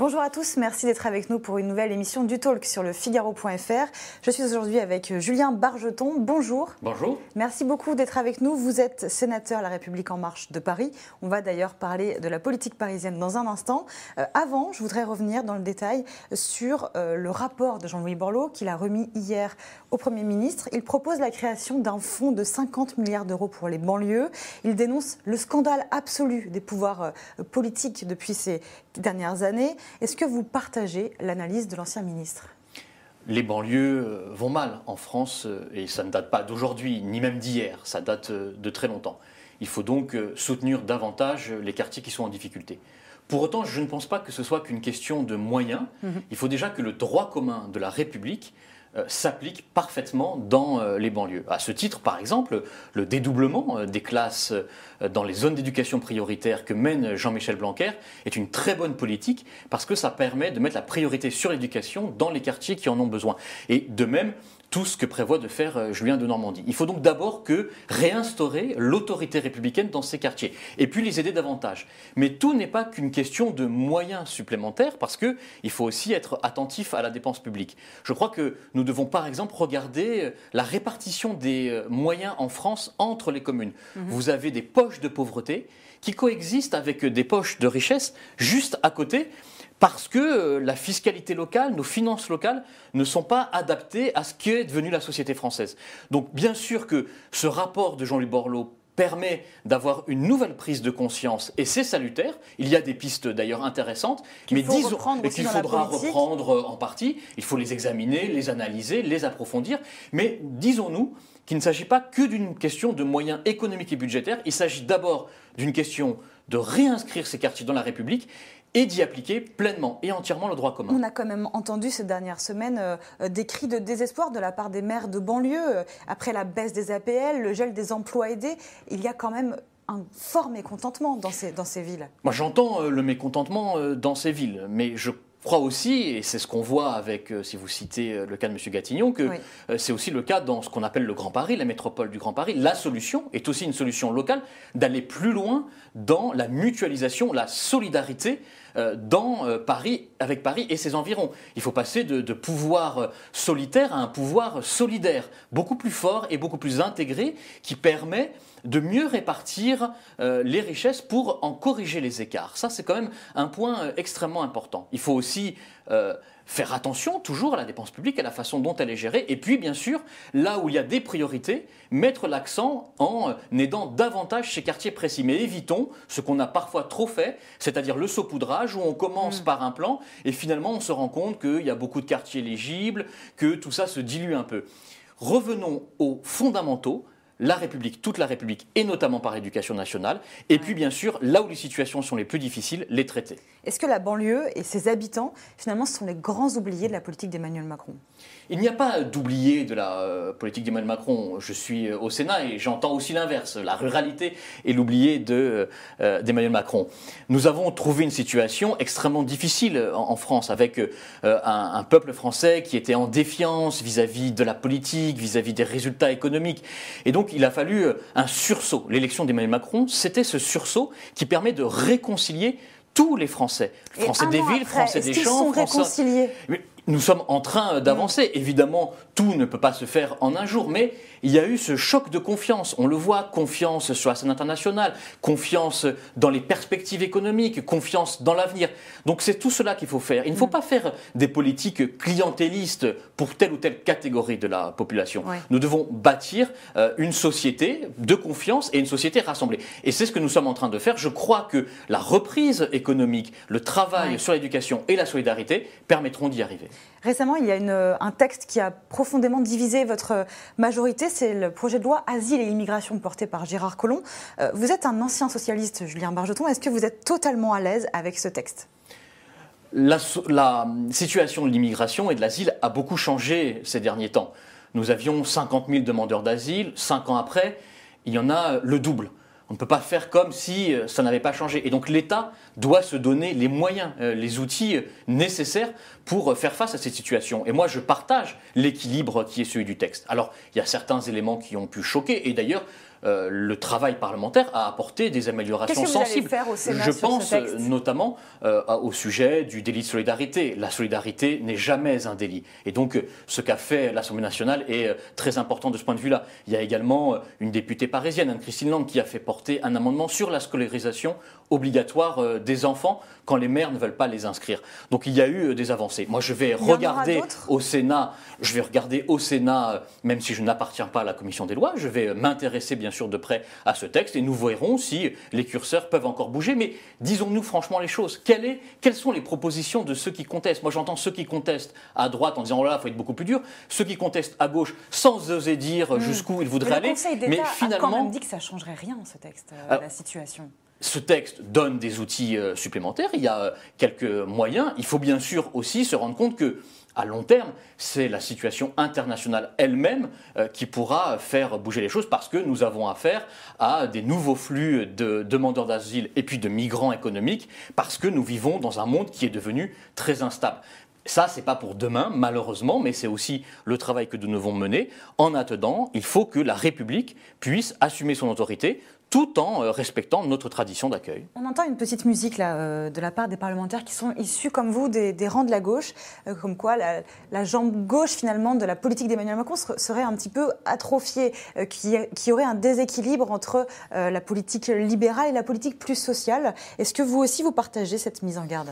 Bonjour à tous, merci d'être avec nous pour une nouvelle émission du Talk sur le Figaro.fr. Je suis aujourd'hui avec Julien Bargeton. Bonjour. Bonjour. Merci beaucoup d'être avec nous. Vous êtes sénateur La République En Marche de Paris. On va d'ailleurs parler de la politique parisienne dans un instant. Euh, avant, je voudrais revenir dans le détail sur euh, le rapport de Jean-Louis Borloo qu'il a remis hier au Premier ministre. Il propose la création d'un fonds de 50 milliards d'euros pour les banlieues. Il dénonce le scandale absolu des pouvoirs euh, politiques depuis ces dernières années. Est-ce que vous partagez l'analyse de l'ancien ministre les banlieues euh, vont mal en France euh, et ça ne date pas d'aujourd'hui, ni même d'hier, ça date euh, de très longtemps. Il faut donc soutenir davantage les quartiers qui sont en difficulté. Pour autant, je ne pense pas que ce soit qu'une question de moyens. Mhm. Il faut déjà que le droit commun de la République euh, s'applique parfaitement dans euh, les banlieues. À ce titre, par exemple, le dédoublement euh, des classes dans les zones d'éducation prioritaire que mène Jean-Michel Blanquer est une très bonne politique parce que ça permet de mettre la priorité sur l'éducation dans les quartiers qui en ont besoin. Et de même, tout ce que prévoit de faire euh, Julien de Normandie. Il faut donc d'abord que réinstaurer l'autorité républicaine dans ces quartiers et puis les aider davantage. Mais tout n'est pas qu'une question de moyens supplémentaires parce que il faut aussi être attentif à la dépense publique. Je crois que nous devons par exemple regarder euh, la répartition des euh, moyens en France entre les communes. Mhm. Vous avez des poches de pauvreté qui coexistent avec des poches de richesse juste à côté parce que euh, la fiscalité locale, nos finances locales ne sont pas adaptées à ce est devenu la société française. Donc bien sûr que ce rapport de Jean-Louis Borloo permet d'avoir une nouvelle prise de conscience et c'est salutaire. Il y a des pistes d'ailleurs intéressantes, mais disons qu'il faudra reprendre euh, en partie. Il faut les examiner, les analyser, les approfondir. Mais disons-nous qu'il ne s'agit pas que d'une question de moyens économiques et budgétaires. Il s'agit d'abord d'une question de réinscrire ces quartiers dans la République et d'y appliquer pleinement et entièrement le droit commun. On a quand même entendu ces dernières semaines euh, des cris de désespoir de la part des maires de banlieue. Après la baisse des APL, le gel des emplois aidés, il y a quand même un fort mécontentement dans ces, dans ces villes. Moi j'entends euh, le mécontentement euh, dans ces villes, mais je crois aussi, et c'est ce qu'on voit avec, euh, si vous citez euh, le cas de M. Gatignon, que euh, c'est aussi le cas dans ce qu'on appelle le Grand Paris, la métropole du Grand Paris. La solution est aussi une solution locale d'aller plus loin dans la mutualisation, la solidarité dans Paris, avec Paris et ses environs. Il faut passer de, de, pouvoir solitaire à un pouvoir solidaire, beaucoup plus fort et beaucoup plus intégré, qui permet de mieux répartir euh, les richesses pour en corriger les écarts. Ça, c'est quand même un point euh, extrêmement important. Il faut aussi euh, faire attention toujours à la dépense publique, à la façon dont elle est gérée, et puis bien sûr, là où il y a des priorités, mettre l'accent en aidant davantage ces quartiers précis. Mais évitons ce qu'on a parfois trop fait, c'est-à-dire le saupoudrage, où on commence mm. par un plan, et finalement on se rend compte qu'il y a beaucoup de quartiers éligibles, que tout ça se dilue un peu. Revenons aux fondamentaux, la République, toute la République, et notamment par l'éducation nationale, et puis bien sûr, là où les situations sont les plus difficiles, les traiter. Est-ce que la banlieue et ses habitants, finalement, sont les grands oubliés de la politique d'Emmanuel Macron Il n'y a pas d'oublié de la euh, politique d'Emmanuel Macron. Je suis euh, au Sénat et j'entends aussi l'inverse. La ruralité est l'oublié euh, d'Emmanuel Macron. Nous avons trouvé une situation extrêmement difficile en, France, avec un, peuple français qui était en défiance vis-à-vis de la politique, vis à -vis des résultats économiques. Et donc, il a fallu un sursaut. L'élection d'Emmanuel Macron, c'était ce sursaut qui permet de réconcilier tous les Français, français des villes, français des champs, sont Réconciliés nous sommes en train d'avancer. Mm. Évidemment, tout ne peut pas se faire en un jour, mais il y a eu ce choc de confiance. On le voit, confiance sur la scène internationale, confiance dans les perspectives économiques, confiance dans l'avenir. Donc c'est tout cela qu'il faut faire. Il ne faut mm. pas faire des politiques clientélistes pour telle ou telle catégorie de la population. Nous devons bâtir euh, une société de confiance et une société rassemblée. Et c'est ce que nous sommes en train de faire. Je crois que la reprise économique, le travail sur l'éducation et la solidarité permettront d'y arriver. Récemment, il y a euh, un texte qui a profondément divisé votre euh, majorité, c'est le projet de loi Asile et immigration porté par Gérard Collomb. Euh, vous êtes un ancien socialiste, Julien Bargeton, est-ce que vous êtes totalement à l'aise avec ce texte la, la, hum, situation de l'immigration et de l'asile a beaucoup changé ces derniers temps. Nous avions 50 000 demandeurs d'asile, Cinq ans après, il y en a le double. On ne peut pas faire comme si euh, ça n'avait pas changé. Et donc l'État doit se donner les moyens, euh, les outils euh, nécessaires pour faire face à cette situation. Et moi, je partage l'équilibre qui est celui du texte. Alors, il y a certains éléments qui ont pu choquer, et d'ailleurs, euh, le travail parlementaire a apporté des améliorations sensibles. faire au Sénat Je pense euh, notamment euh, au sujet du délit de solidarité. La solidarité n'est jamais un délit. Et donc, ce qu'a fait l'Assemblée nationale est très important de ce point de vue-là. Il y a également une députée parisienne, Anne-Christine Lang, qui a fait porter un amendement sur la scolarisation obligatoire des enfants quand les mères ne veulent pas les inscrire. Donc, il y a eu des avancées. Moi, je vais regarder au Sénat, je vais regarder au Sénat, même si je n'appartiens pas à la commission des lois, je vais m'intéresser bien sûr de près à ce texte et nous verrons si les curseurs peuvent encore bouger. Mais disons-nous franchement les choses. est, quelles sont les propositions de ceux qui contestent Moi j'entends ceux qui contestent à droite en disant oh là, il faut être beaucoup plus dur. Ceux qui contestent à gauche sans oser dire hmm. jusqu'où ils voudraient aller. Conseil mais finalement, a quand dit que ça changerait rien ce texte, euh, la situation. Ce texte donne des outils euh, supplémentaires, il y a euh, quelques moyens. Il faut bien sûr aussi se rendre compte que à long terme, c'est la situation internationale elle-même euh, qui pourra faire bouger les choses parce que nous avons affaire à des nouveaux flux de demandeurs d'asile et puis de migrants économiques parce que nous vivons dans un monde qui est devenu très instable. Ça, c'est pas pour demain, malheureusement, mais c'est aussi le travail que nous devons mener. En attendant, il faut que la République puisse assumer son autorité, tout en euh, respectant notre tradition d'accueil. On entend une petite musique là, euh, de la part des parlementaires qui sont issus, comme vous, des, rangs de la gauche, euh, comme quoi la, jambe gauche finalement de la politique d'Emmanuel Macron serait un petit peu atrophiée, qui, qui, aurait un déséquilibre entre la politique libérale et la politique plus sociale. Est-ce que vous aussi, vous partagez cette mise en garde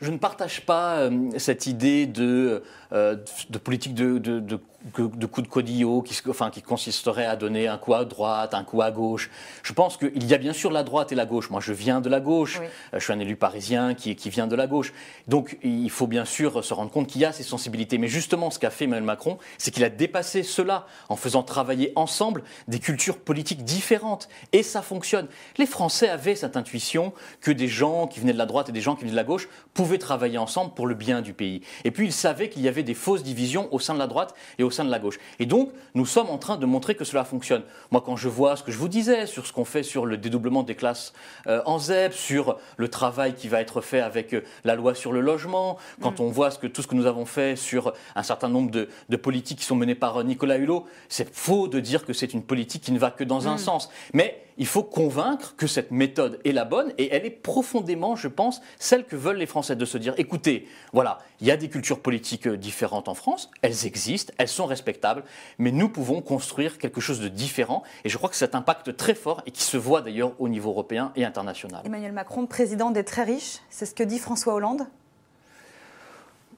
je ne partage pas cette idée de euh, de politique de, de, de, de coup de codillo qui, enfin, qui consisterait à donner un coup à droite, un coup à gauche. Je pense qu'il y a bien sûr la droite et la gauche. Moi, je viens de la gauche. Euh, je suis un élu parisien qui, qui vient de la gauche. Donc, il faut bien sûr se rendre compte qu'il y a ces sensibilités. Mais justement, ce qu'a fait Emmanuel Macron, c'est qu'il a dépassé cela en faisant travailler ensemble des cultures politiques différentes. Et ça fonctionne. Les Français avaient cette intuition que des gens qui venaient de la droite et des gens qui venaient de la gauche pouvaient travailler ensemble pour le bien du pays. Et puis, ils savaient qu'il y avait des fausses divisions au sein de la droite et au sein de la gauche. Et donc, nous sommes en train de montrer que cela fonctionne. Moi, quand je vois ce que je vous disais sur ce qu'on fait sur le dédoublement des classes euh, en ZEP, sur le travail qui va être fait avec euh, la loi sur le logement, quand mm. on voit ce que, tout ce que nous avons fait sur un certain nombre de, politiques qui sont menées par euh, Nicolas Hulot, c'est faux de dire que c'est une politique qui ne va que dans un mm. sens. Mais il faut convaincre que cette méthode est la bonne et elle est profondément, je pense, celle que veulent les Français de se dire écoutez, voilà, il y a des cultures politiques différentes différentes en France, elles existent, elles sont respectables, mais nous pouvons construire quelque chose de différent. Et je crois que c'est un impact très fort et qui se voit d'ailleurs au niveau européen et international. Emmanuel Macron, président des très riches, c'est ce que dit François Hollande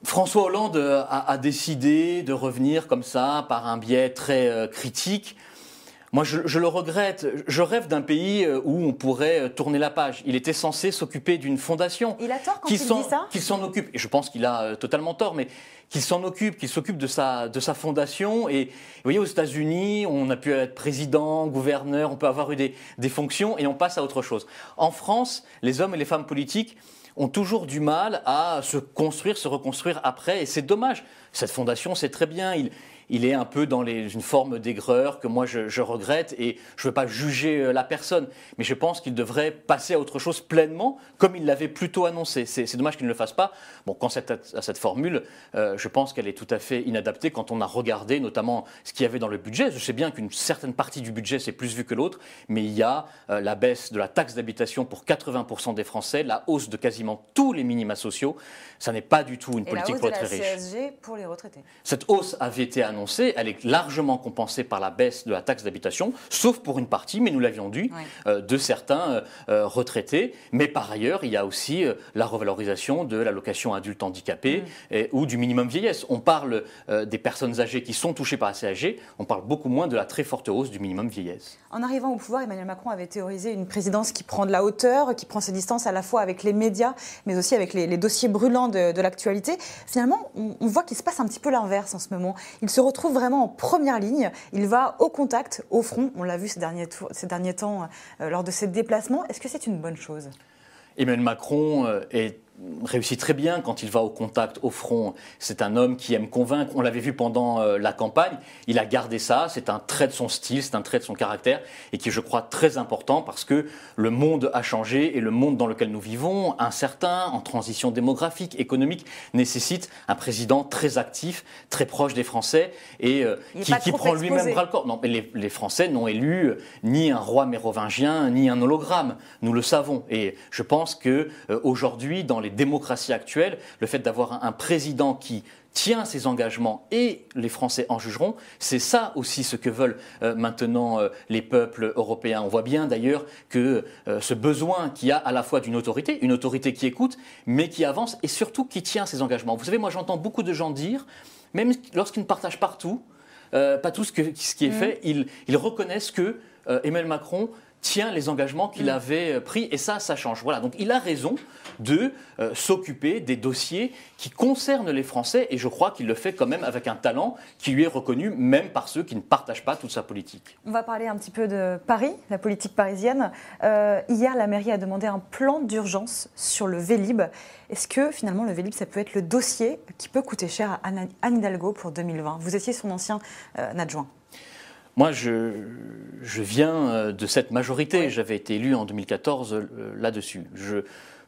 François Hollande euh, a, décidé de revenir comme ça par un biais très euh, critique moi, je, le regrette. Je rêve d'un pays euh, où on pourrait euh, tourner la page. Il était censé s'occuper d'une fondation. Il a tort quand il dit ça Qu'il s'en occupe. Et je pense qu'il a euh, totalement tort, mais qu'il s'en occupe, qu'il s'occupe de sa, fondation. Et vous voyez, aux États-Unis, on a pu être président, gouverneur, on peut avoir eu des fonctions et on passe à autre chose. En France, les hommes et les femmes politiques ont toujours du mal à se construire, se reconstruire après, et c'est dommage cette fondation, c'est très bien. Il, il est un peu dans une forme d'aigreur que moi je, regrette et je ne veux pas juger euh, la personne. Mais je pense qu'il devrait passer à autre chose pleinement, comme il l'avait plutôt annoncé. C'est dommage qu'il ne le fasse pas. Bon, quand à cette formule, euh, je pense qu'elle est tout à fait inadaptée quand on a regardé notamment ce qu'il y avait dans le budget. Je sais bien qu'une certaine partie du budget, c'est plus vu que l'autre, mais il y a euh, la baisse de la taxe d'habitation pour 80% des Français, la hausse de quasiment tous les minima sociaux. Ça n'est pas du tout une politique pour très riche retraités. Cette hausse avait été annoncée, elle est largement compensée par la baisse de la taxe d'habitation, sauf pour une partie, mais nous l'avions dû, euh, de certains euh, euh, retraités. Mais par ailleurs, il y a aussi la revalorisation de l'allocation adulte handicapé mm. ou du minimum vieillesse. On parle des personnes âgées qui sont touchées par la CAG, on parle beaucoup moins de la très forte hausse du minimum vieillesse. En arrivant au pouvoir, Emmanuel Macron avait théorisé une présidence qui prend de la hauteur, qui prend ses distances à la fois avec les médias, mais aussi avec les, dossiers brûlants de, l'actualité. Finalement, on voit qu'il se passe c'est un petit peu l'inverse en ce moment. Il se retrouve vraiment en première ligne. Il va au contact, au front. On l'a vu ces derniers, temps euh, lors de ses déplacements. Est-ce que c'est une bonne chose Emmanuel Macron euh, est réussit très bien quand il va au contact, au front. C'est un homme qui aime convaincre. On l'avait vu pendant euh, la campagne. Il a gardé ça. C'est un trait de son style, c'est un trait de son caractère et qui, je crois, très important parce que le monde a changé et le monde dans lequel nous vivons, incertain, en transition démographique, économique, nécessite un président très actif, très proche des Français et euh, qui, prend lui-même bras le corps. Non, mais les, Français n'ont élu euh, ni un roi mérovingien ni un hologramme. Nous le savons. Et je pense que aujourd'hui, dans les démocratie actuelle, le fait d'avoir un président qui tient ses engagements et les Français en jugeront. C'est ça aussi ce que veulent euh, maintenant euh, les peuples européens. On voit bien d'ailleurs que euh, ce besoin qu'il y a à la fois d'une autorité, une autorité qui écoute, mais qui avance et surtout qui tient ses engagements. Vous savez, moi j'entends beaucoup de gens dire, même lorsqu'ils ne partagent partout, pas tout ce, ce qui est mmh. fait, ils, ils reconnaissent que Emmanuel Macron tient les engagements qu'il mm. avait euh, pris et ça, ça change. Voilà, donc il a raison de euh, s'occuper des dossiers qui concernent les Français et je crois qu'il le fait quand même avec un talent qui lui est reconnu même par ceux qui ne partagent pas toute sa politique. On va parler un petit peu de Paris, la politique parisienne. Euh, hier, la mairie a demandé un plan d'urgence sur le Vélib. Est-ce que finalement le Vélib, ça peut être le dossier qui peut coûter cher à Anne Hidalgo pour 2020 Vous étiez son ancien adjoint. Moi, je, viens euh, de cette majorité. J'avais été élu en 2014 euh, là-dessus. Je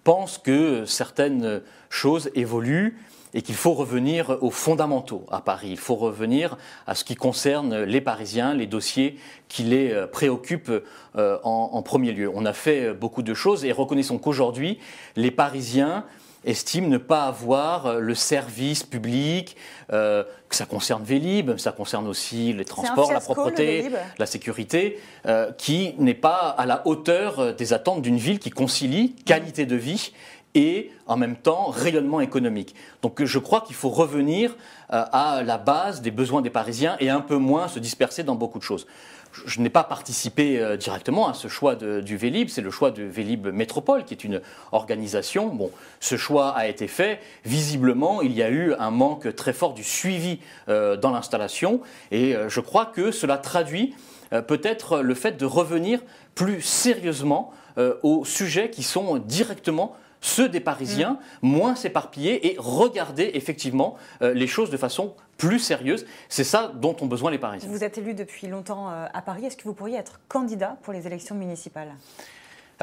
pense que certaines choses évoluent et qu'il faut revenir aux fondamentaux à Paris. Il faut revenir à ce qui concerne les Parisiens, les dossiers qui les euh, préoccupent en premier lieu. On a fait beaucoup de choses et reconnaissons qu'aujourd'hui, les Parisiens estime ne pas avoir euh, le service public, euh, que ça concerne Vélib, ça concerne aussi les transports, la propreté, la sécurité, euh, qui n'est pas à la hauteur des attentes d'une ville qui concilie qualité de vie et en même temps rayonnement économique. Donc je crois qu'il faut revenir à la base des besoins des Parisiens et un peu moins se disperser dans beaucoup de choses je n'ai pas participé euh, directement à ce choix du Vélib, c'est le choix de Vélib Métropole, qui est une organisation. Bon, ce choix a été fait. Visiblement, il y a eu un manque très fort du suivi euh, dans l'installation, et euh, je crois que cela traduit peut-être le fait de revenir plus sérieusement aux sujets qui sont directement ceux des Parisiens, mm. moins s'éparpiller et regarder effectivement euh, les choses de façon plus sérieuse. C'est ça dont ont besoin les Parisiens. Vous êtes élu depuis longtemps euh, à Paris. Est-ce que vous pourriez être candidat pour les élections municipales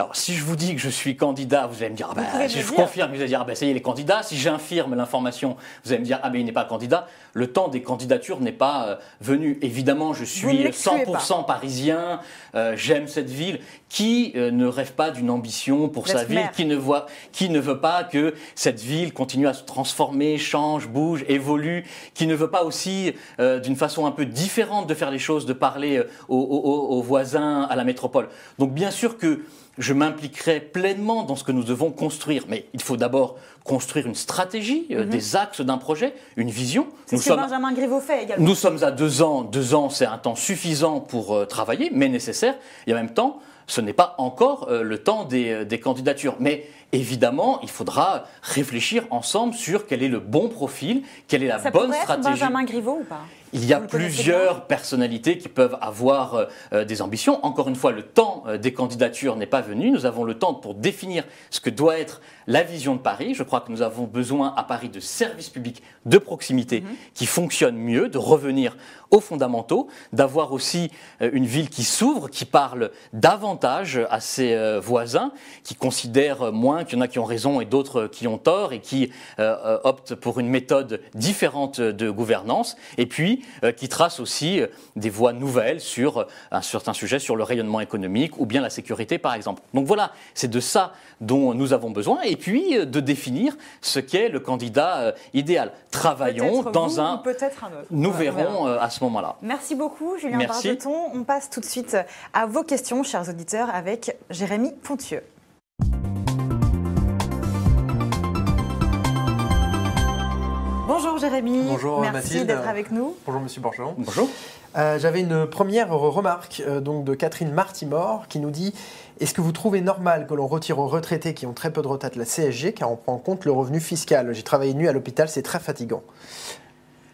alors, si je vous dis que je suis candidat, vous allez me dire, ah ben, si je confirme, vous allez dire, ah ben, ça y est, les candidats. Si j'infirme l'information, vous allez me dire, ah ben, il n'est pas candidat. Le temps des candidatures n'est pas euh, venu. Évidemment, je suis 100% parisien, euh, j'aime cette ville. Qui euh, ne rêve pas d'une ambition pour sa ville qui ne, voit, qui ne veut pas que cette ville continue à se transformer, change, bouge, évolue Qui ne veut pas aussi, d'une façon un peu différente de faire les choses, de parler aux, aux voisins, à la métropole Donc, bien sûr que je m'impliquerai pleinement dans ce que nous devons construire. Mais il faut d'abord construire une stratégie, euh, mhm. des axes d'un projet, une vision. C'est que Benjamin fait également. Nous sommes à deux ans. Deux ans, c'est un temps suffisant pour euh, travailler, mais nécessaire. Et en même temps, ce n'est pas encore euh, le temps des, des candidatures. Mais évidemment, il faudra réfléchir ensemble sur quel est le bon profil, quelle est la bonne stratégie. Benjamin ou pas il y a plusieurs personnalités qui peuvent avoir euh, euh, des ambitions. Encore une fois, le temps euh, des candidatures n'est pas venu. Nous avons le temps pour définir ce que doit être la vision de Paris. Je crois que nous avons besoin à Paris de services publics de proximité mhm. qui fonctionnent mieux, de revenir aux fondamentaux, d'avoir aussi une ville qui s'ouvre, qui parle davantage à ses voisins, qui considère moins qu'il y en a qui ont raison et d'autres euh, qui ont tort et qui euh, euh, optent pour une méthode différente de gouvernance, et puis qui tracent aussi des voies nouvelles sur un certain sujet, sur le rayonnement économique ou bien la sécurité par exemple. Donc voilà, c'est de ça dont nous avons besoin, et puis de définir ce qu'est le candidat idéal. Travaillons dans un... Peut-être Nous verrons à ce moment-là. Merci beaucoup Julien Merci. On passe tout de suite à vos questions, chers auditeurs, avec Jérémy Pontieux. Jérémy. Bonjour Merci d'être avec nous. Bonjour Monsieur Borgeron. Bonjour. Euh, j'avais une première remarque euh, donc de Catherine Martimore qui nous dit Est-ce que vous trouvez normal que l'on retire aux retraités qui ont très peu de retraite la CSG car on prend en compte le revenu fiscal J'ai travaillé nuit à l'hôpital, c'est très fatigant.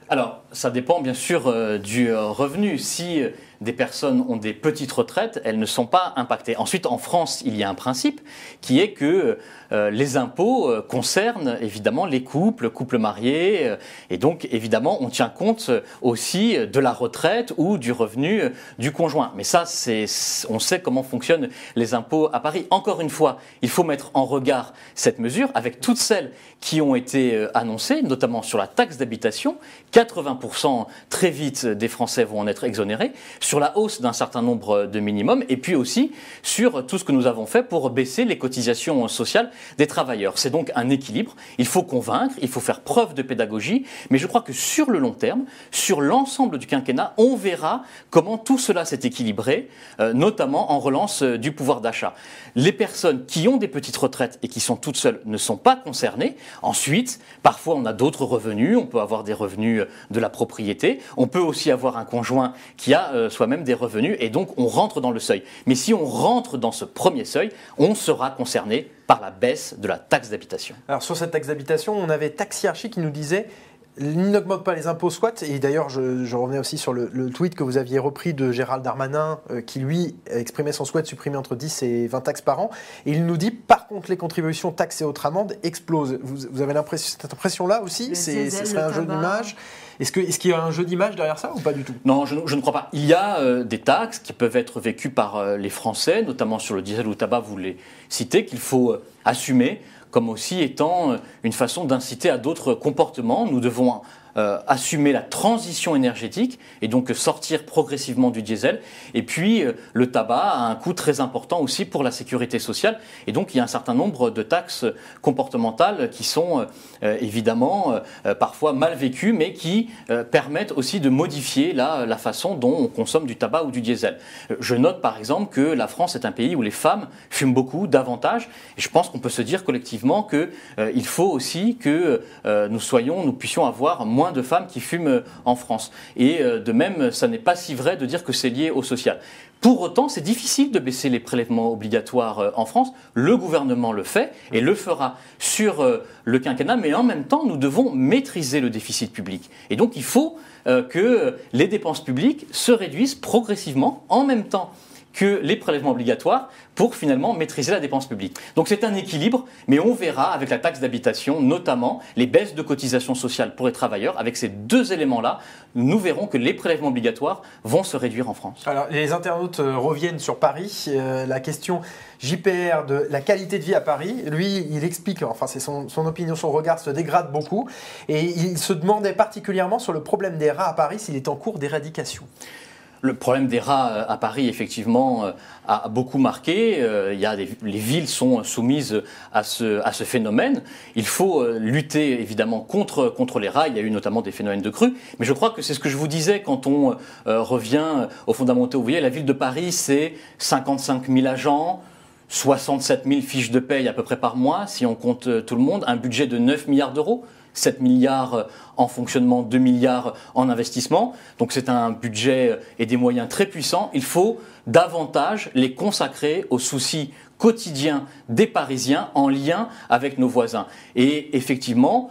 Alors, ça dépend bien sûr euh, du revenu. Si des personnes ont des petites retraites, elles ne sont pas impactées. Ensuite, en France, il y a un principe qui est que euh, les impôts euh, concernent évidemment les couples, couples mariés, euh, et donc évidemment on tient compte aussi de la retraite ou du revenu du conjoint. Mais ça, c'est, on sait comment fonctionnent les impôts à Paris. Encore une fois, il faut mettre en regard cette mesure avec toutes celles qui ont été annoncées, notamment sur la taxe d'habitation. 80% très vite des Français vont en être exonérés, sur la hausse d'un certain nombre de minimums, et puis aussi sur tout ce que nous avons fait pour baisser les cotisations sociales des travailleurs. C'est donc un équilibre. Il faut convaincre, il faut faire preuve de pédagogie, mais je crois que sur le long terme, sur l'ensemble du quinquennat, on verra comment tout cela s'est équilibré, euh, notamment en relance euh, du pouvoir d'achat. Les personnes qui ont des petites retraites et qui sont toutes seules ne sont pas concernées. Ensuite, parfois on a d'autres revenus, on peut avoir des revenus euh, de la propriété, on peut aussi avoir un conjoint qui a soi-même des revenus et donc on rentre dans le seuil. Mais si on rentre dans ce premier seuil, on sera concerné par la baisse de la taxe d'habitation. Alors sur cette taxe d'habitation, on avait Taxiarchie qui nous disait il n'augmente pas les impôts, soit. Et d'ailleurs, je, je, revenais aussi sur le, tweet que vous aviez repris de Gérald Darmanin, euh, qui lui exprimait son souhait de supprimer entre 10 et 20 taxes par an. Et il nous dit, par contre, les contributions taxées autres amendes explosent. Vous, vous avez l'impression, cette impression-là aussi C'est un jeu d'image est-ce qu'il est y a un jeu d'image derrière ça ou pas du tout Non, je, ne crois pas. Il y a euh, des taxes qui peuvent être vécues par euh, les Français, notamment sur le diesel ou le tabac, vous les citez, qu'il faut assumer comme aussi étant euh, une façon d'inciter à d'autres comportements. Nous devons euh, assumer la transition énergétique et donc sortir progressivement du diesel. Et puis euh, le tabac a un coût très important aussi pour la sécurité sociale. Et donc il y a un certain nombre de taxes comportementales qui sont euh, évidemment parfois mal vécues, mais qui permettent aussi de modifier la, la façon dont on consomme du tabac ou du diesel. Je note par exemple que la France est un pays où les femmes fument beaucoup, davantage. Et je pense qu'on peut se dire collectivement qu'il faut aussi que nous soyons, nous puissions avoir moins de femmes qui fument euh, en France. Et euh, de même, ça n'est pas si vrai de dire que c'est lié au social. Pour autant, c'est difficile de baisser les prélèvements obligatoires euh, en France. Le gouvernement le fait et le fera sur le quinquennat, mais en même temps, nous devons maîtriser le déficit public. Et donc, il faut que les dépenses publiques se réduisent progressivement en même temps que les prélèvements obligatoires pour finalement maîtriser la dépense publique. Donc c'est un équilibre, mais on verra avec la taxe d'habitation, notamment les baisses de cotisations sociales pour les travailleurs, avec ces deux éléments-là, nous verrons que les prélèvements obligatoires vont se réduire en France. Alors les internautes euh, reviennent sur Paris. Euh, la question JPR de la qualité de vie à Paris, lui, il explique, enfin c'est son, son opinion, son regard se dégrade beaucoup, et il se demandait particulièrement sur le problème des rats à Paris s'il est en cours d'éradication. Le problème des rats euh, à Paris, effectivement, euh, a beaucoup marqué. Euh, les villes sont soumises à ce, phénomène. Il faut lutter, évidemment, contre, les rats. Il y a eu notamment des phénomènes de crue. Mais je crois que c'est ce que je vous disais quand on revient aux fondamentaux voyez, La ville de Paris, c'est 55 000 agents. 67 000 fiches de paye à peu près par mois, si on compte tout le monde, un budget de 9 milliards d'euros. 7 milliards euh, en fonctionnement, 2 milliards euh, en investissement. Donc c'est un budget euh, et des moyens très puissants. Il faut davantage les consacrer aux soucis quotidiens des Parisiens en lien avec nos voisins. Et effectivement,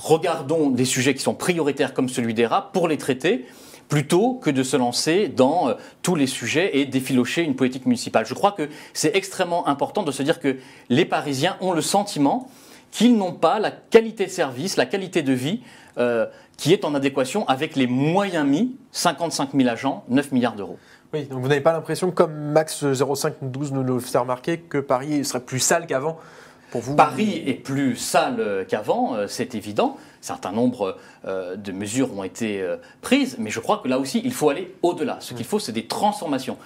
regardons des sujets qui sont prioritaires comme celui des rats pour les traiter plutôt que de se lancer dans tous les sujets et défilocher une politique municipale. Je crois que c'est extrêmement important de se dire que les Parisiens ont le sentiment qu'ils n'ont pas la qualité de service, la qualité de vie euh, qui est en adéquation avec les moyens mis, 55 000 agents, 9 milliards d'euros. Oui, donc vous n'avez pas l'impression, comme Max0512 nous le fait remarquer, que Paris serait plus sale qu'avant pour vous Paris est plus sale qu'avant, euh, c'est évident. Certains nombres euh, de mesures ont été prises, mais je crois que là aussi, il faut aller au-delà. Ce qu'il faut, c'est des transformations.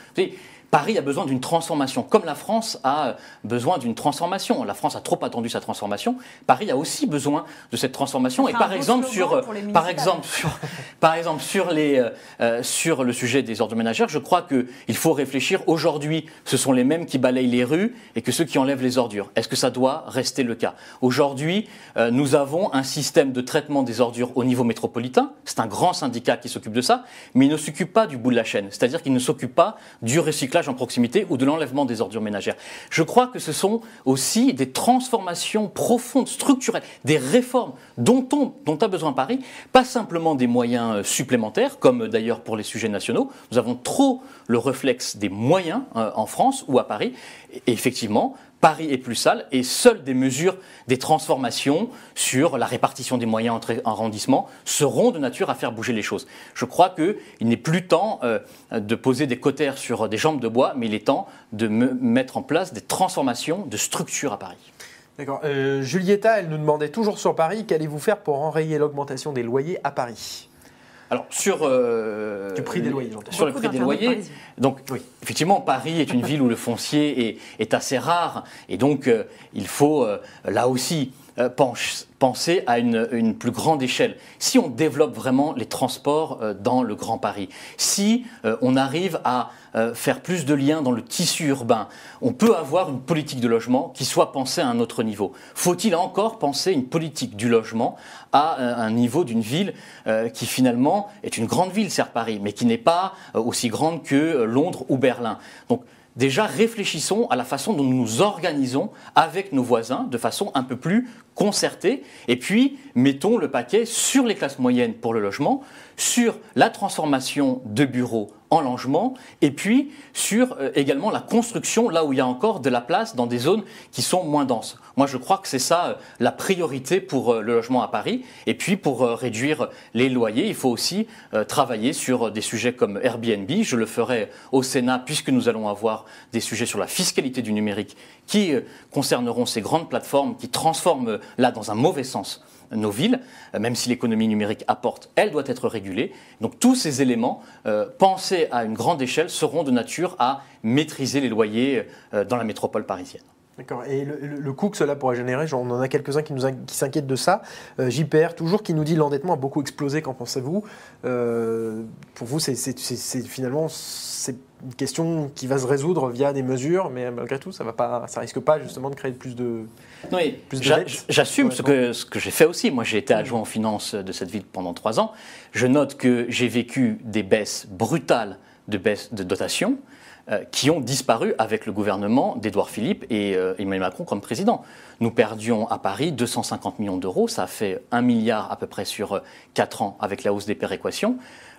Paris a besoin d'une transformation, comme la France a besoin d'une transformation. La France a trop attendu sa transformation. Paris a aussi besoin de cette transformation. Et par euh, exemple, sur, par exemple, sur, par exemple, sur, les, euh, euh, sur le sujet des ordres ménagères, je crois qu'il faut réfléchir aujourd'hui, ce sont les mêmes qui balayent les rues et que ceux qui enlèvent les ordures. Est-ce que ça doit rester le cas Aujourd'hui, nous avons un système de traitement des ordures au niveau métropolitain. C'est un grand syndicat qui s'occupe de ça, mais il ne s'occupe pas du bout de la chaîne. C'est-à-dire qu'il ne s'occupe pas du recyclage en proximité ou de l'enlèvement des ordures ménagères. Je crois que ce sont aussi des transformations profondes, structurelles, des réformes dont, on, a besoin Paris, pas simplement des moyens euh, supplémentaires, comme euh, d'ailleurs pour les sujets nationaux. Nous avons trop le réflexe des moyens euh, en France ou à Paris. Et effectivement, Paris est plus sale et seules des mesures, des transformations sur la répartition des moyens entre arrondissements seront de nature à faire bouger les choses. Je crois qu'il n'est plus temps euh, de poser des cotères sur des jambes de bois, mais il est temps de mettre en place des transformations de structure à Paris. D'accord. Euh, elle nous demandait toujours sur Paris, qu'allez-vous faire pour enrayer l'augmentation des loyers à Paris alors, sur. des Sur le prix des loyers. Donc, effectivement, Paris est une ville où le foncier est, assez rare. Et donc, euh, il faut, euh, là aussi, euh, penser à une, une, plus grande échelle. Si on développe vraiment les transports dans le Grand Paris, si on arrive à euh, faire plus de liens dans le tissu urbain. On peut avoir une politique de logement qui soit pensée à un autre niveau. Faut-il encore penser une politique du logement à euh, un niveau d'une ville euh, qui finalement est une grande ville, certes Paris, mais qui n'est pas aussi grande que Londres ou Berlin Donc, déjà réfléchissons à la façon dont nous nous organisons avec nos voisins de façon un peu plus concertée et puis mettons le paquet sur les classes moyennes pour le logement, sur la transformation de bureaux en logement, et puis sur euh, également la construction, là où il y a encore de la place dans des zones qui sont moins denses. Moi, je crois que c'est ça euh, la priorité pour euh, le logement à Paris. Et puis, pour réduire les loyers, il faut aussi travailler sur des sujets comme Airbnb. Je le ferai au Sénat, puisque nous allons avoir des sujets sur la fiscalité du numérique qui concerneront ces grandes plateformes qui transforment, là, dans un mauvais sens, nos villes, euh, même si l'économie numérique apporte, elle doit être régulée. Donc tous ces éléments euh, pensés à une grande échelle seront de nature à maîtriser les loyers euh, dans la métropole parisienne. D'accord. Et le, coût que cela pourrait générer, on en a quelques-uns qui, nous, qui s'inquiètent de ça. j'y JPR, toujours, qui nous dit l'endettement a beaucoup explosé, qu'en pensez-vous Pour vous, c'est, c'est, c'est, c'est finalement, c'est une question qui va se résoudre via des mesures, mais malgré tout, ça ne risque pas justement de créer plus de. Oui, j'assume ce que, j'ai fait aussi. Moi, j'ai été mm. adjoint en finance de cette ville pendant trois ans. Je note que j'ai vécu des baisses brutales de baisses de dotation euh, qui ont disparu avec le gouvernement d'Édouard Philippe et euh, Emmanuel Macron comme président. Nous perdions à Paris 250 millions d'euros, ça a fait un milliard à peu près sur euh, quatre ans avec la hausse des péréquations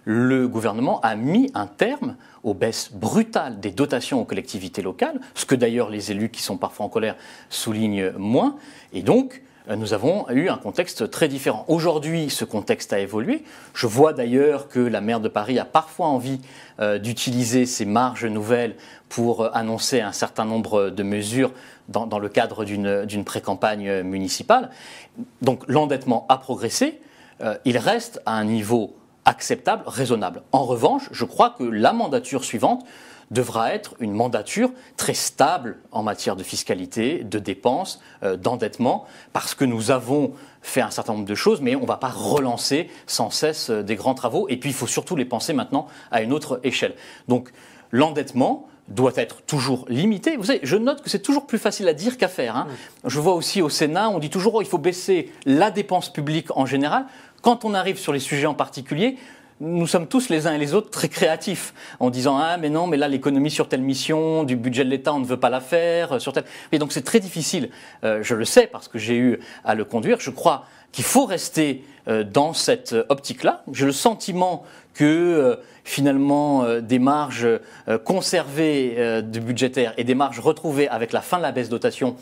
le gouvernement a mis un terme aux baisses brutales des dotations aux collectivités locales, ce que d'ailleurs les élus qui sont parfois en colère soulignent moins. Et donc, euh, nous avons eu un contexte très différent. Aujourd'hui, ce contexte a évolué. Je vois d'ailleurs que la maire de Paris a parfois envie euh, d'utiliser ces marges nouvelles pour euh, annoncer un certain nombre de mesures dans, dans le cadre d'une pré-campagne municipale. Donc l'endettement a progressé. il reste à un niveau acceptable, raisonnable. En revanche, je crois que la mandature suivante devra être une mandature très stable en matière de fiscalité, de dépenses, euh, d'endettement, parce que nous avons fait un certain nombre de choses, mais on ne va pas relancer sans cesse euh, des grands travaux, et puis il faut surtout les penser maintenant à une autre échelle. Donc l'endettement doit être toujours limité. Vous savez, je note que c'est toujours plus facile à dire qu'à faire. Hein. Je vois aussi au Sénat, on dit toujours oh, il faut baisser la dépense publique en général. Quand on arrive sur les sujets en particulier, nous sommes tous les uns et les autres très créatifs en disant ah mais non mais là l'économie sur telle mission du budget de l'État on ne veut pas la faire euh, sur telle et donc c'est très difficile euh, je le sais parce que j'ai eu à le conduire je crois qu'il faut rester euh, dans cette optique là j'ai le sentiment que finalement des marges conservées du budgétaire et des marges retrouvées avec la fin de la baisse de dotation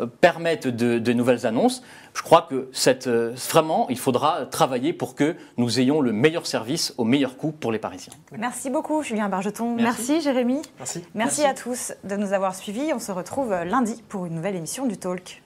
euh, permettent de, nouvelles annonces. Je crois que euh, vraiment, il faudra travailler pour que nous ayons le meilleur service au meilleur coût pour les Parisiens. Merci beaucoup, Julien Bargeton. Merci, Jérémy. Merci à tous de nous avoir suivis. On se retrouve lundi pour une nouvelle émission du Talk.